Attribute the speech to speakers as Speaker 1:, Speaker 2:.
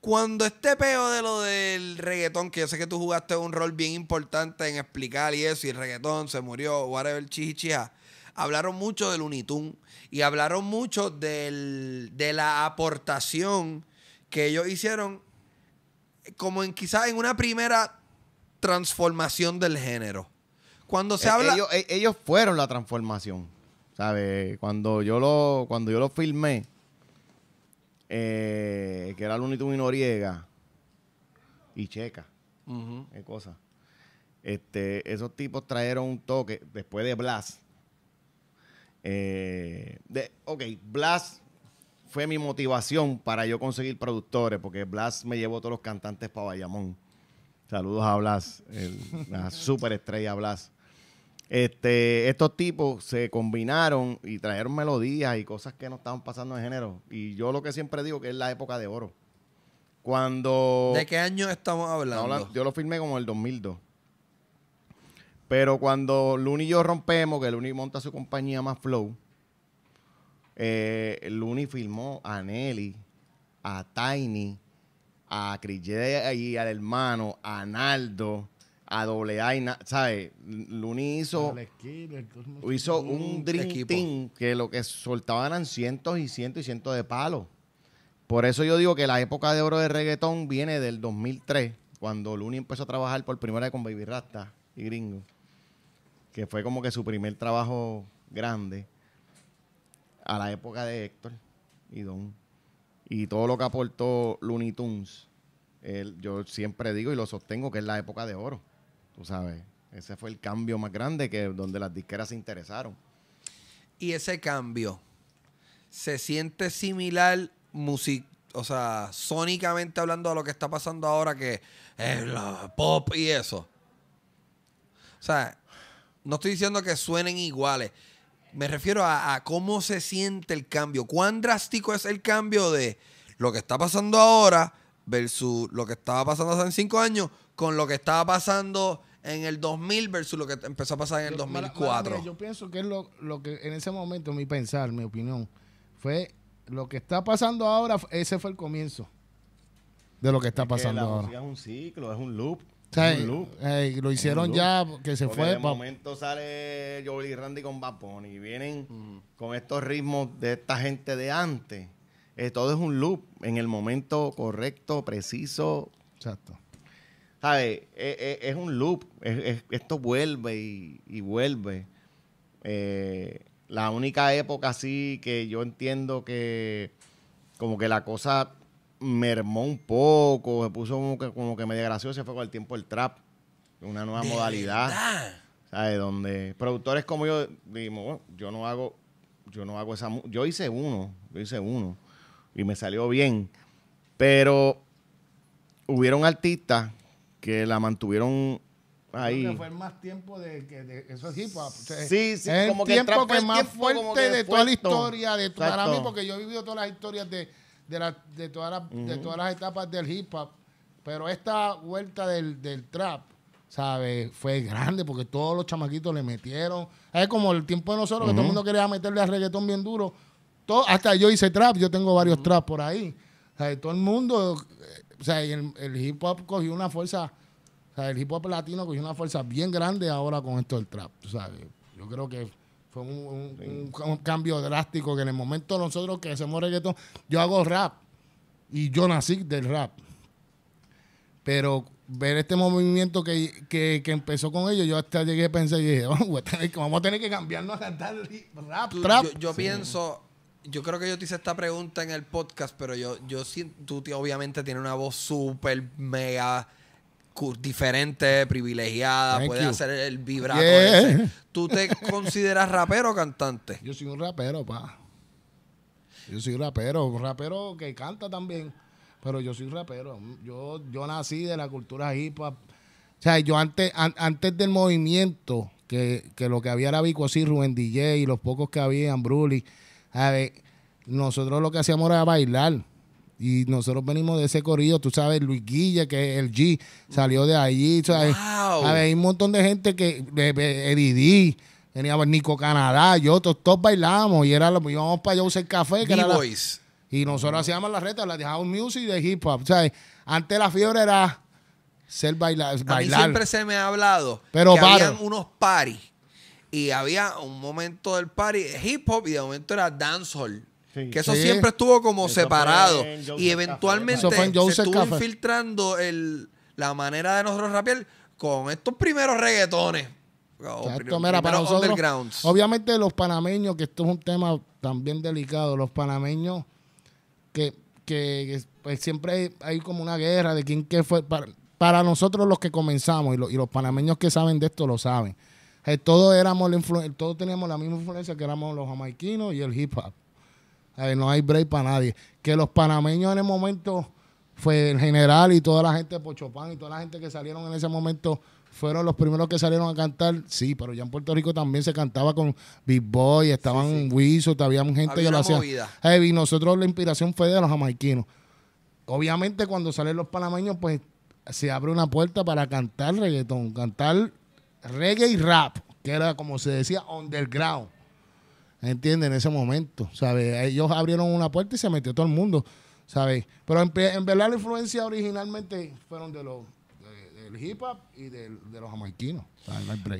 Speaker 1: Cuando este peo de lo del reggaetón, que yo sé que tú jugaste un rol bien importante en explicar y eso, y el reggaetón se murió, whatever, chichichia, hablaron mucho del Unitun y hablaron mucho de la aportación que ellos hicieron, eh, como en quizás en una primera transformación del género.
Speaker 2: Cuando se eh, habla. Eh, ellos, fueron la transformación. ¿Sabes? Cuando yo lo, cuando yo lo filmé eh, que era el y Noriega y Checa, eh, cosa. Este, esos tipos trajeron un toque después de Blas. Eh, de, ok, Blas fue mi motivación para yo conseguir productores, porque Blas me llevó todos los cantantes para Bayamón. Saludos a Blas, el, la superestrella Blas. Este, estos tipos se combinaron y trajeron melodías y cosas que no estaban pasando en género. Y yo lo que siempre digo que es la época de oro. Cuando... ¿De qué año estamos hablando? yo lo firmé como el 2002. Pero cuando Luni y yo rompemos, que Luni monta su compañía más Flow, eh, Luni filmó a Nelly, a Tiny, a Crillé y al hermano, a Naldo a doble A y ¿sabes? Luni hizo, un mm, drink que lo que soltaban eran cientos y cientos y cientos de palos. Por eso yo digo que la época de oro de reggaetón viene del 2003, cuando Luni empezó a trabajar por primera vez con Baby Rasta y Gringo, que fue como que su primer trabajo grande a la época de Héctor y Don. Y todo lo que aportó Looney Tunes, yo siempre digo y lo sostengo que es la época de oro. Tú sabes,
Speaker 1: ese fue el cambio más grande que donde las disqueras se interesaron. Y ese cambio se siente similar music o sea, sónicamente hablando a lo que está pasando ahora que es la pop y eso. O sea, no estoy diciendo que suenen iguales. Me refiero a, a, cómo se siente el cambio. Cuán drástico es el cambio de lo que está pasando ahora versus lo que estaba pasando hace cinco años con lo que estaba pasando en el 2000 versus lo que empezó a pasar en el 2004. yo
Speaker 3: pienso que es lo, que en ese momento, mi pensar, mi opinión, fue lo que está pasando ahora, ese fue el comienzo de lo que está pasando ahora. Es
Speaker 2: un ciclo, es un loop.
Speaker 3: Eh, lo hicieron ya que se Porque fue. el
Speaker 2: momento sale Joey Randy con Vapón y vienen con estos ritmos de esta gente de antes. Eh, todo es un loop en el momento correcto, preciso. Exacto. ¿sabes? E, e, es, un loop. esto vuelve y, vuelve. Eh, la única época así que yo entiendo que como que la cosa mermó un poco, se puso como que, como que media fue con el tiempo el trap. Una nueva modalidad. ¿Sabes? Donde productores como yo, dijimos, yo no hago, yo no hago esa... Yo hice uno, yo hice uno. Y me salió bien. Pero hubieron artistas que la mantuvieron ahí. Creo que fue
Speaker 3: más tiempo de que de, eso sí, sí, sí, es como el tiempo que más fuerte de toda la historia, de para mí, porque yo he vivido todas las historias de, de, la, de, todas, las, de todas las etapas del hip hop, pero esta vuelta del, trap, ¿sabes? Fue grande porque todos los chamaquitos le metieron. Es como el tiempo de nosotros, que todo el mundo quería meterle a reggaetón bien duro. hasta yo hice trap, yo tengo varios traps por ahí. O sea, todo el mundo eh, o sea, el, el, hip hop cogió una fuerza, o sea, el hip hop latino cogió una fuerza bien grande ahora con esto del trap, tú sabes. Yo creo que fue un, cambio drástico que en el momento nosotros que hacemos reggaetón, yo hago rap y yo nací del rap. Pero ver este movimiento que, empezó con ellos, yo hasta llegué a pensar y dije, vamos a tener que cambiarnos a cantar
Speaker 1: rap, Yo, pienso yo creo que yo te hice esta pregunta en el podcast, pero yo, yo tú obviamente tienes una voz súper mega diferente, privilegiada, puede puedes hacer el vibrato. Ese. ¿Tú te consideras rapero o cantante? Yo soy un rapero,
Speaker 3: pa. Yo soy rapero, un rapero que canta también, pero yo soy un rapero. Yo, yo nací de la cultura hip hop. O sea, yo antes, antes del movimiento, que, que, lo que había era Vico así, Rubén DJ y los pocos que había en Bruli a ver, nosotros lo que hacíamos era bailar. Y nosotros venimos de ese corrido, tú sabes, Luis Guilla, que es el G, salió de allí, ¿sabes? Wow. A ver, hay un montón de gente que, EDD, veníamos Nico Canadá, yo, todos, todos bailábamos y era lo, íbamos para allá a café, que la, y nosotros hacíamos la reta, la dejábamos music de hip hop, sea, Antes la fiebre era ser bailar, A mí siempre
Speaker 1: se me ha hablado pero que habían unos paris y había un momento del party hip hop y de momento era dancehall. que eso siempre estuvo como separado. Y eventualmente se estuvo infiltrando la manera de nosotros rapel con estos primeros reggaetones. obviamente
Speaker 3: los panameños, que esto es un tema también delicado, los panameños que, pues, siempre hay, como una guerra de quién que fue. Para, nosotros los que comenzamos y, y los panameños que saben de esto lo saben. Eh, todos, éramos todos teníamos la misma influencia que éramos los jamaiquinos y el hip hop. Eh, no hay break para nadie. Que los panameños en el momento fue el general y toda la gente de Pochopán y toda la gente que salieron en ese momento fueron los primeros que salieron a cantar, sí, pero ya en Puerto Rico también se cantaba con Big Boy, estaban Weezo sí, había gente que lo hacía. Y nosotros la inspiración fue de los jamaiquinos. Obviamente cuando salen los panameños, pues se abre una puerta para cantar reggaetón, cantar reggae y rap, que era como se decía, underground. ¿Entienden? En ese momento, ¿sabes? Ellos abrieron una puerta y se metió todo el mundo, ¿sabes? Pero en, verdad la influencia originalmente fueron de los, del hip hop y de, los jamaiquinos, ¿sabes?